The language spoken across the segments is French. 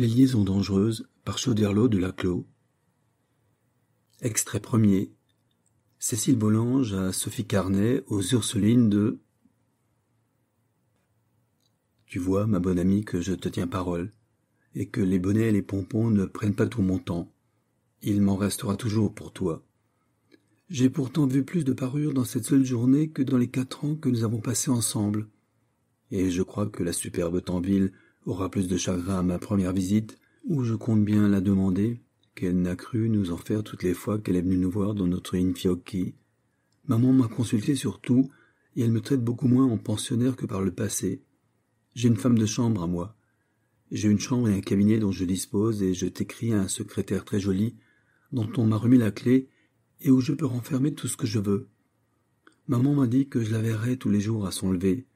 Les liaisons dangereuses par Chauderlot de Laclos. Extrait premier. Cécile Bollange à Sophie Carnet aux Ursulines de Tu vois, ma bonne amie, que je te tiens parole, et que les bonnets et les pompons ne prennent pas tout mon temps. Il m'en restera toujours pour toi. J'ai pourtant vu plus de parures dans cette seule journée que dans les quatre ans que nous avons passés ensemble. Et je crois que la superbe Tanville aura plus de chagrin à ma première visite, où je compte bien la demander, qu'elle n'a cru nous en faire toutes les fois qu'elle est venue nous voir dans notre infiocchi. Maman m'a consulté sur tout, et elle me traite beaucoup moins en pensionnaire que par le passé. J'ai une femme de chambre à moi. J'ai une chambre et un cabinet dont je dispose, et je t'écris à un secrétaire très joli, dont on m'a remis la clé, et où je peux renfermer tout ce que je veux. Maman m'a dit que je la verrais tous les jours à son lever,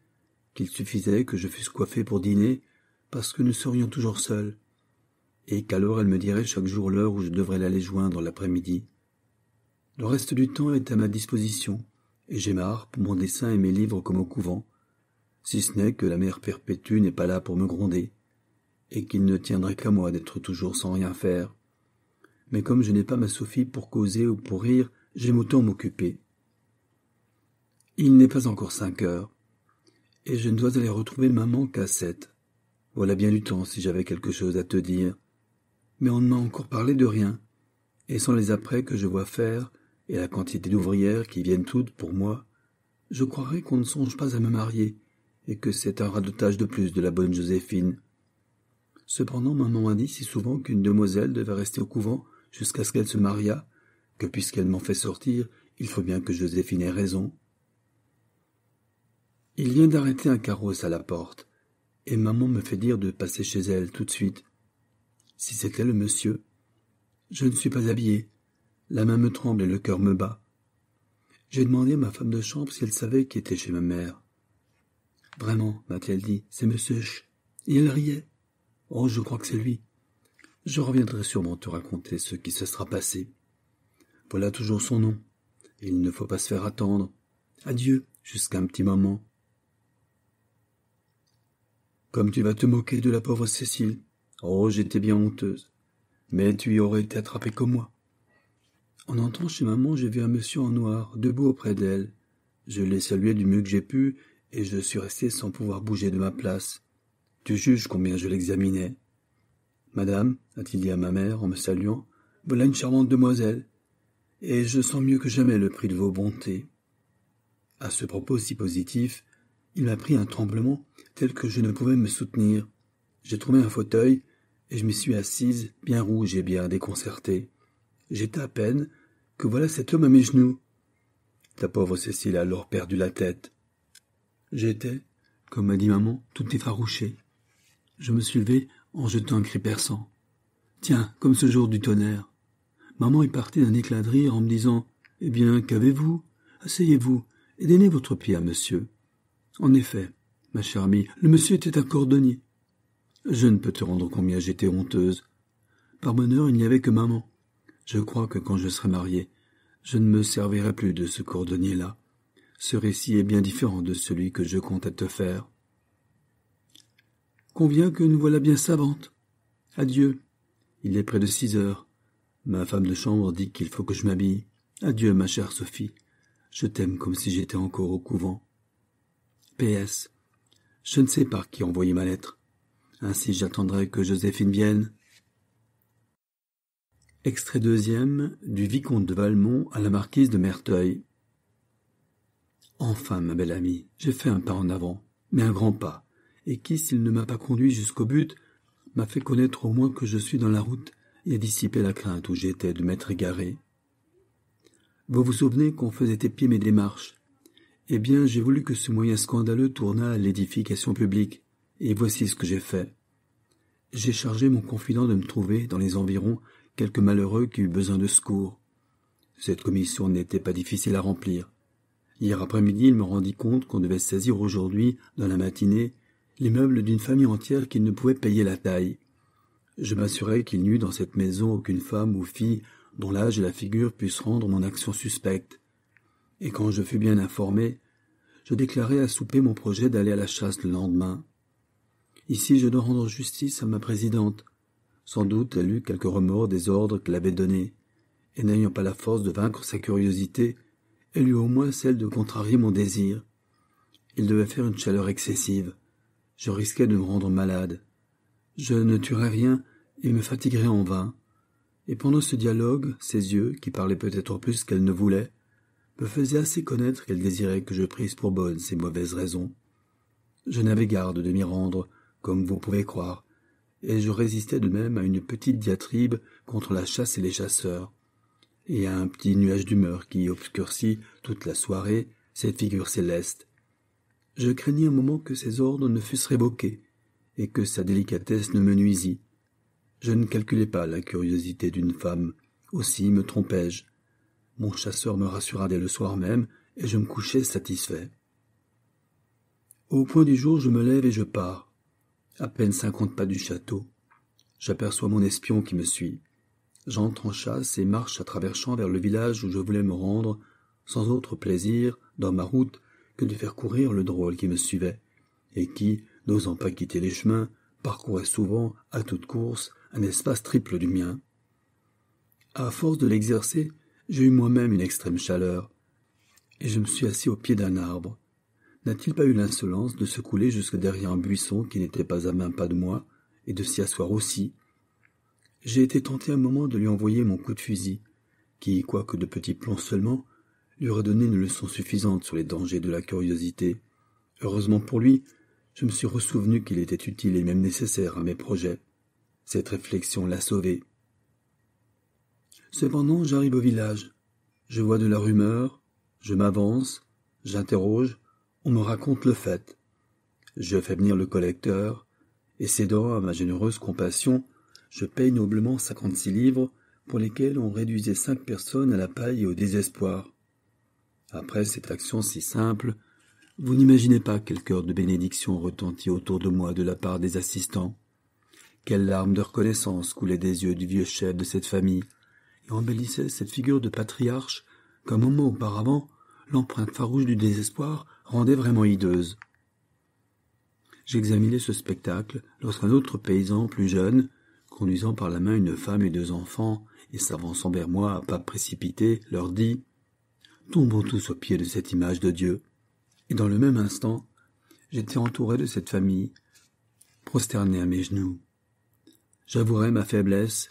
qu'il suffisait que je fusse coiffé pour dîner, parce que nous serions toujours seuls, et qu'alors elle me dirait chaque jour l'heure où je devrais l'aller joindre l'après-midi. Le reste du temps est à ma disposition, et j'ai ma harpe, mon dessin et mes livres comme au couvent, si ce n'est que la mère perpétue n'est pas là pour me gronder, et qu'il ne tiendrait qu'à moi d'être toujours sans rien faire. Mais comme je n'ai pas ma Sophie pour causer ou pour rire, j'aime autant m'occuper. Il n'est pas encore cinq heures, et je ne dois aller retrouver maman qu'à sept. Voilà bien du temps si j'avais quelque chose à te dire. Mais on ne m'a encore parlé de rien, et sans les apprêts que je vois faire, et la quantité d'ouvrières qui viennent toutes pour moi, je croirais qu'on ne songe pas à me marier, et que c'est un radotage de plus de la bonne Joséphine. Cependant, maman a dit si souvent qu'une demoiselle devait rester au couvent jusqu'à ce qu'elle se mariât, que puisqu'elle m'en fait sortir, il faut bien que Joséphine ait raison. Il vient d'arrêter un carrosse à la porte et maman me fait dire de passer chez elle tout de suite. Si c'était le monsieur. Je ne suis pas habillée. La main me tremble et le cœur me bat. J'ai demandé à ma femme de chambre si elle savait qui était chez ma mère. Vraiment, m'a-t-elle dit, c'est monsieur Il elle riait. Oh, je crois que c'est lui. Je reviendrai sûrement te raconter ce qui se sera passé. Voilà toujours son nom. Il ne faut pas se faire attendre. Adieu, jusqu'à un petit moment. Comme tu vas te moquer de la pauvre Cécile. Oh, j'étais bien honteuse. Mais tu y aurais été attrapée comme moi. En entrant chez maman, j'ai vu un monsieur en noir, debout auprès d'elle. Je l'ai salué du mieux que j'ai pu, et je suis resté sans pouvoir bouger de ma place. Tu juges combien je l'examinais. Madame, a-t-il dit à ma mère en me saluant, voilà une charmante demoiselle. Et je sens mieux que jamais le prix de vos bontés. À ce propos si positif, il m'a pris un tremblement Tel que je ne pouvais me soutenir. J'ai trouvé un fauteuil, et je m'y suis assise, bien rouge et bien déconcertée. J'étais à peine que voilà cet homme à mes genoux. La pauvre Cécile a alors perdu la tête. J'étais, comme m'a dit maman, tout effarouchée. Je me suis levée en jetant un cri perçant. Tiens, comme ce jour du tonnerre. Maman est partie d'un éclat de rire en me disant Eh bien, qu'avez-vous Asseyez-vous et donnez votre pied à monsieur. En effet, ma chère amie, le monsieur était un cordonnier. Je ne peux te rendre combien j'étais honteuse. Par bonheur, il n'y avait que maman. Je crois que quand je serai mariée, je ne me servirai plus de ce cordonnier-là. Ce récit est bien différent de celui que je à te faire. Convient que nous voilà bien savantes. Adieu. Il est près de six heures. Ma femme de chambre dit qu'il faut que je m'habille. Adieu, ma chère Sophie. Je t'aime comme si j'étais encore au couvent. PS. Je ne sais par qui envoyer ma lettre. Ainsi j'attendrai que Joséphine vienne. Extrait deuxième du vicomte de Valmont à la marquise de Merteuil. Enfin, ma belle amie, j'ai fait un pas en avant, mais un grand pas, et qui, s'il ne m'a pas conduit jusqu'au but, m'a fait connaître au moins que je suis dans la route et a dissipé la crainte où j'étais de m'être égaré. Vous vous souvenez qu'on faisait épier mes démarches, eh bien, j'ai voulu que ce moyen scandaleux tournât à l'édification publique, et voici ce que j'ai fait. J'ai chargé mon confident de me trouver, dans les environs, quelque malheureux qui eût besoin de secours. Cette commission n'était pas difficile à remplir. Hier après-midi, il me rendit compte qu'on devait saisir aujourd'hui, dans la matinée, les meubles d'une famille entière qui ne pouvait payer la taille. Je m'assurai qu'il n'y eut dans cette maison aucune femme ou fille dont l'âge et la figure puissent rendre mon action suspecte. Et quand je fus bien informé, je déclarai à souper mon projet d'aller à la chasse le lendemain. Ici, je dois rendre justice à ma présidente. Sans doute, elle eut quelque remords des ordres qu'elle avait donnés, et n'ayant pas la force de vaincre sa curiosité, elle eut au moins celle de contrarier mon désir. Il devait faire une chaleur excessive. Je risquais de me rendre malade. Je ne tuerais rien et me fatiguerais en vain. Et pendant ce dialogue, ses yeux, qui parlaient peut-être plus qu'elle ne voulait, me faisait assez connaître qu'elle désirait que je prise pour bonnes ces mauvaises raisons. Je n'avais garde de m'y rendre, comme vous pouvez croire, et je résistais de même à une petite diatribe contre la chasse et les chasseurs, et à un petit nuage d'humeur qui obscurcit toute la soirée cette figure céleste. Je craignis un moment que ses ordres ne fussent révoqués, et que sa délicatesse ne me nuisît. Je ne calculais pas la curiosité d'une femme, aussi me trompais-je. Mon chasseur me rassura dès le soir même, et je me couchai satisfait. Au point du jour, je me lève et je pars. À peine cinquante pas du château, j'aperçois mon espion qui me suit. J'entre en chasse et marche à travers champs vers le village où je voulais me rendre, sans autre plaisir, dans ma route, que de faire courir le drôle qui me suivait, et qui, n'osant pas quitter les chemins, parcourait souvent, à toute course, un espace triple du mien. À force de l'exercer, j'ai eu moi-même une extrême chaleur, et je me suis assis au pied d'un arbre. N'a-t-il pas eu l'insolence de se couler jusque derrière un buisson qui n'était pas à main pas de moi, et de s'y asseoir aussi J'ai été tenté un moment de lui envoyer mon coup de fusil, qui, quoique de petits plombs seulement, lui aurait donné une leçon suffisante sur les dangers de la curiosité. Heureusement pour lui, je me suis ressouvenu qu'il était utile et même nécessaire à mes projets. Cette réflexion l'a sauvé. Cependant, j'arrive au village. Je vois de la rumeur, je m'avance, j'interroge, on me raconte le fait. Je fais venir le collecteur, et cédant à ma généreuse compassion, je paye noblement cinquante-six livres pour lesquels on réduisait cinq personnes à la paille et au désespoir. Après cette action si simple, vous n'imaginez pas quel cœur de bénédiction retentit autour de moi de la part des assistants. Quelles larmes de reconnaissance coulaient des yeux du vieux chef de cette famille, et embellissait cette figure de patriarche comme moment mot auparavant l'empreinte farouche du désespoir rendait vraiment hideuse. J'examinais ce spectacle lorsqu'un autre paysan plus jeune, conduisant par la main une femme et deux enfants, et s'avançant vers moi à pas précipités, leur dit Tombons tous aux pieds de cette image de Dieu. Et dans le même instant, j'étais entouré de cette famille, prosterné à mes genoux. J'avouerai ma faiblesse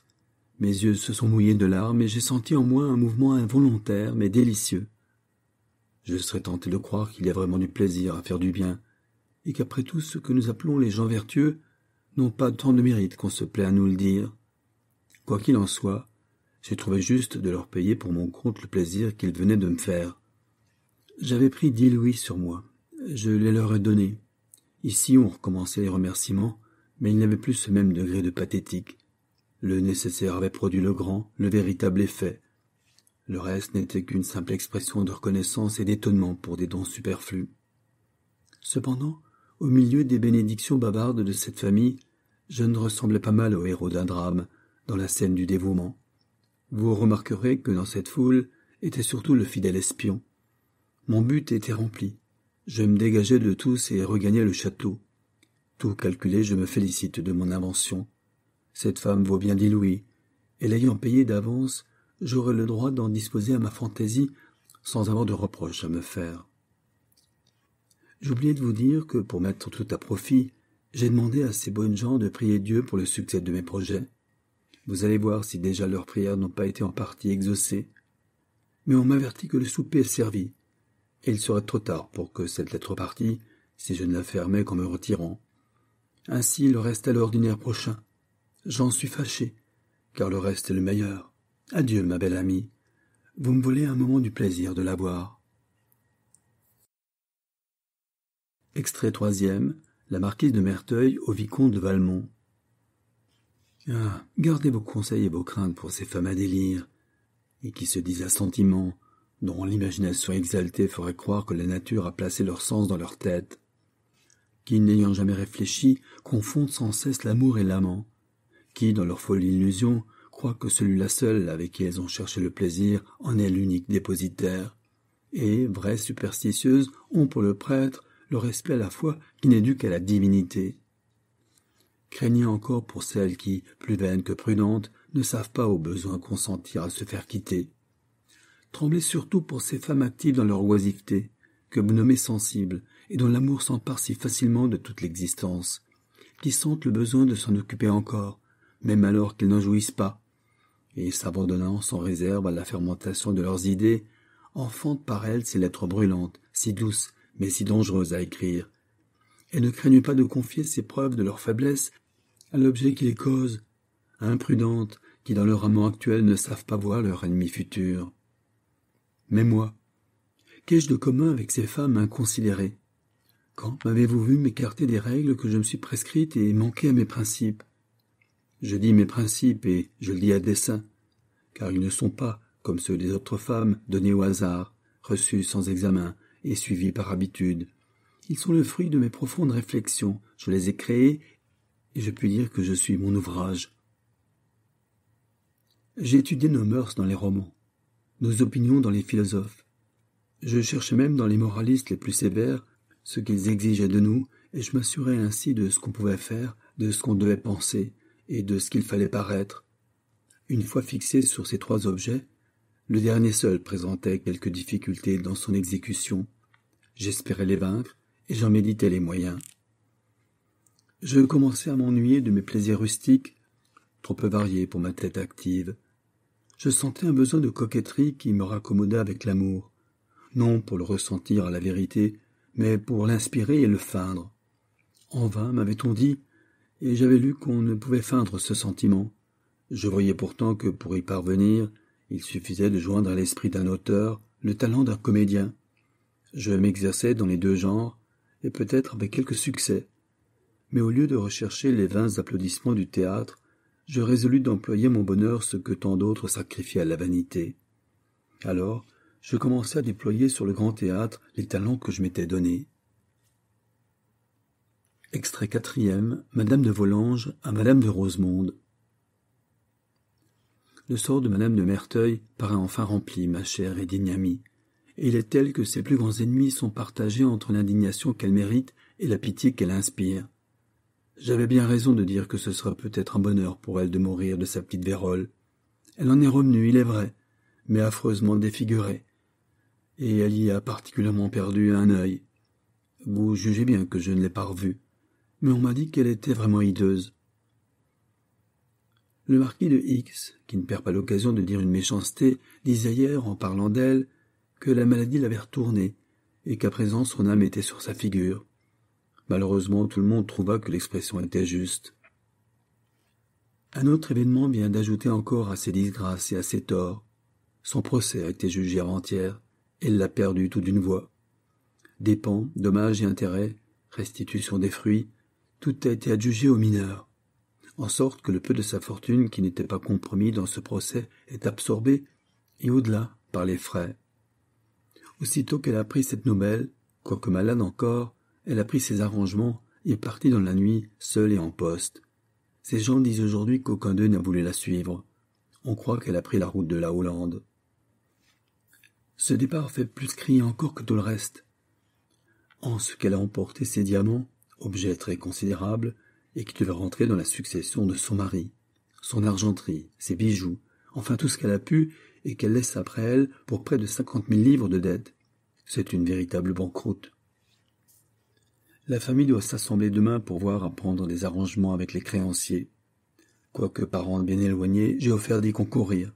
mes yeux se sont mouillés de larmes et j'ai senti en moi un mouvement involontaire mais délicieux. Je serais tenté de croire qu'il y a vraiment du plaisir à faire du bien, et qu'après tout ce que nous appelons les gens vertueux n'ont pas tant de mérite qu'on se plaît à nous le dire. Quoi qu'il en soit, j'ai trouvé juste de leur payer pour mon compte le plaisir qu'ils venaient de me faire. J'avais pris dix louis sur moi. Je les leur ai donnés. Ici, on recommençait les remerciements, mais ils n'avaient plus ce même degré de pathétique. Le nécessaire avait produit le grand, le véritable effet. Le reste n'était qu'une simple expression de reconnaissance et d'étonnement pour des dons superflus. Cependant, au milieu des bénédictions bavardes de cette famille, je ne ressemblais pas mal au héros d'un drame, dans la scène du dévouement. Vous remarquerez que dans cette foule était surtout le fidèle espion. Mon but était rempli. Je me dégageais de tous et regagnais le château. Tout calculé, je me félicite de mon invention. Cette femme vaut bien dix louis, et l'ayant payée d'avance, j'aurai le droit d'en disposer à ma fantaisie sans avoir de reproche à me faire. J'oubliais de vous dire que pour mettre tout à profit, j'ai demandé à ces bonnes gens de prier Dieu pour le succès de mes projets. Vous allez voir si déjà leurs prières n'ont pas été en partie exaucées. Mais on m'avertit que le souper est servi, et il serait trop tard pour que cette lettre partie si je ne la fermais qu'en me retirant. Ainsi le reste à l'ordinaire prochain. J'en suis fâché, car le reste est le meilleur. Adieu, ma belle amie. Vous me volez un moment du plaisir de la voir. Extrait troisième. La marquise de Merteuil au vicomte de Valmont. Ah. Gardez vos conseils et vos craintes pour ces femmes à délire, et qui se disent à sentiment, dont l'imagination exaltée ferait croire que la nature a placé leur sens dans leur tête, qui, n'ayant jamais réfléchi, confondent sans cesse l'amour et l'amant, qui, dans leur folle illusion, croient que celui-là seul avec qui elles ont cherché le plaisir en est l'unique dépositaire, et, vraies superstitieuses, ont pour le prêtre le respect à la foi qui n'est dû qu'à la divinité. Craignez encore pour celles qui, plus vaines que prudentes, ne savent pas au besoin consentir à se faire quitter. Tremblez surtout pour ces femmes actives dans leur oisiveté, que vous nommez sensibles, et dont l'amour s'empare si facilement de toute l'existence, qui sentent le besoin de s'en occuper encore, même alors qu'ils n'en jouissent pas, et s'abandonnant sans réserve à la fermentation de leurs idées, enfantent par elles ces lettres brûlantes, si douces, mais si dangereuses à écrire, Elles ne craignent pas de confier ces preuves de leur faiblesse à l'objet qui les cause, imprudentes, qui dans leur amant actuel ne savent pas voir leur ennemi futur. Mais moi, qu'ai-je de commun avec ces femmes inconsidérées Quand m'avez-vous vu m'écarter des règles que je me suis prescrites et manquer à mes principes je dis mes principes et je le dis à dessein, car ils ne sont pas, comme ceux des autres femmes, donnés au hasard, reçus sans examen et suivis par habitude. Ils sont le fruit de mes profondes réflexions, je les ai créés, et je puis dire que je suis mon ouvrage. J'ai étudié nos mœurs dans les romans, nos opinions dans les philosophes. Je cherchais même dans les moralistes les plus sévères ce qu'ils exigeaient de nous, et je m'assurais ainsi de ce qu'on pouvait faire, de ce qu'on devait penser, et de ce qu'il fallait paraître. Une fois fixé sur ces trois objets, le dernier seul présentait quelques difficultés dans son exécution. J'espérais les vaincre, et j'en méditais les moyens. Je commençai à m'ennuyer de mes plaisirs rustiques, trop peu variés pour ma tête active. Je sentais un besoin de coquetterie qui me raccommoda avec l'amour, non pour le ressentir à la vérité, mais pour l'inspirer et le feindre. En vain m'avait-on dit et j'avais lu qu'on ne pouvait feindre ce sentiment. Je voyais pourtant que pour y parvenir, il suffisait de joindre à l'esprit d'un auteur le talent d'un comédien. Je m'exerçais dans les deux genres, et peut-être avec quelque succès. Mais au lieu de rechercher les vains applaudissements du théâtre, je résolus d'employer mon bonheur ce que tant d'autres sacrifiaient à la vanité. Alors, je commençai à déployer sur le grand théâtre les talents que je m'étais donnés. Extrait quatrième, Madame de Volanges à Madame de Rosemonde. Le sort de Madame de Merteuil paraît enfin rempli, ma chère et digne amie, et il est tel que ses plus grands ennemis sont partagés entre l'indignation qu'elle mérite et la pitié qu'elle inspire. J'avais bien raison de dire que ce sera peut-être un bonheur pour elle de mourir de sa petite vérole. Elle en est revenue, il est vrai, mais affreusement défigurée, et elle y a particulièrement perdu un œil. Vous jugez bien que je ne l'ai pas revue mais on m'a dit qu'elle était vraiment hideuse. Le marquis de X, qui ne perd pas l'occasion de dire une méchanceté, disait hier, en parlant d'elle, que la maladie l'avait retournée, et qu'à présent son âme était sur sa figure. Malheureusement, tout le monde trouva que l'expression était juste. Un autre événement vient d'ajouter encore à ses disgrâces et à ses torts. Son procès a été jugé avant-hier, et elle l'a perdu tout d'une voix. Dépens, dommages et intérêts, restitution des fruits, tout a été adjugé au mineur, en sorte que le peu de sa fortune qui n'était pas compromis dans ce procès est absorbé, et au-delà, par les frais. Aussitôt qu'elle a pris cette nouvelle, quoique malade encore, elle a pris ses arrangements et partit dans la nuit, seule et en poste. Ces gens disent aujourd'hui qu'aucun d'eux n'a voulu la suivre. On croit qu'elle a pris la route de la Hollande. Ce départ fait plus crier encore que tout le reste. En ce qu'elle a emporté ses diamants, objet très considérable, et qui devait rentrer dans la succession de son mari, son argenterie, ses bijoux, enfin tout ce qu'elle a pu et qu'elle laisse après elle pour près de cinquante mille livres de dettes. C'est une véritable banqueroute. La famille doit s'assembler demain pour voir à prendre des arrangements avec les créanciers. Quoique parents bien éloignés, j'ai offert d'y concourir.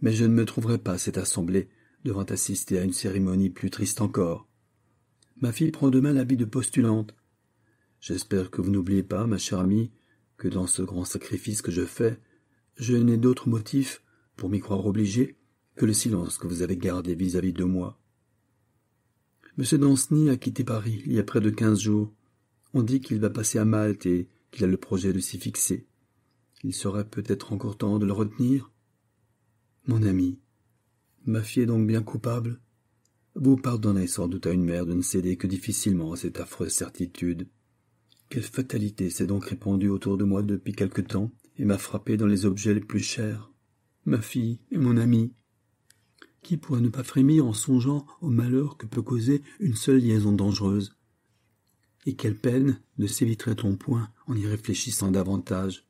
Mais je ne me trouverai pas à cette assemblée, devant assister à une cérémonie plus triste encore. Ma fille prend demain l'habit de postulante, J'espère que vous n'oubliez pas, ma chère amie, que dans ce grand sacrifice que je fais, je n'ai d'autre motif pour m'y croire obligé que le silence que vous avez gardé vis-à-vis de moi. M. Danceny a quitté Paris il y a près de quinze jours. On dit qu'il va passer à Malte et qu'il a le projet de s'y fixer. Il serait peut-être encore temps de le retenir. Mon ami, ma fille est donc bien coupable. Vous pardonnez sans doute à une mère de ne céder que difficilement à cette affreuse certitude. Quelle fatalité s'est donc répandue autour de moi depuis quelque temps et m'a frappé dans les objets les plus chers. Ma fille et mon ami. Qui pourrait ne pas frémir en songeant au malheur que peut causer une seule liaison dangereuse Et quelle peine ne s'éviterait-on point en y réfléchissant davantage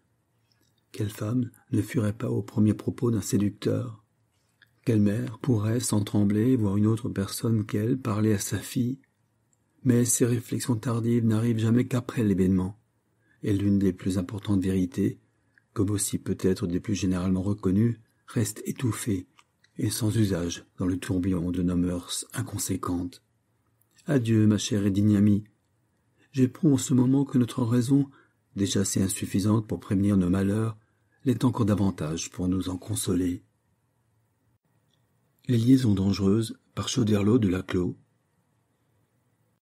Quelle femme ne fuirait pas au premier propos d'un séducteur quelle mère pourrait, sans trembler, voir une autre personne qu'elle parler à sa fille mais ces réflexions tardives n'arrivent jamais qu'après l'événement, et l'une des plus importantes vérités, comme aussi peut-être des plus généralement reconnues, reste étouffée et sans usage dans le tourbillon de nos mœurs inconséquentes. Adieu, ma chère et digne amie. J'éprouve en ce moment que notre raison, déjà si insuffisante pour prévenir nos malheurs, l'est encore davantage pour nous en consoler. Les liaisons dangereuses par Chauderlot de Laclos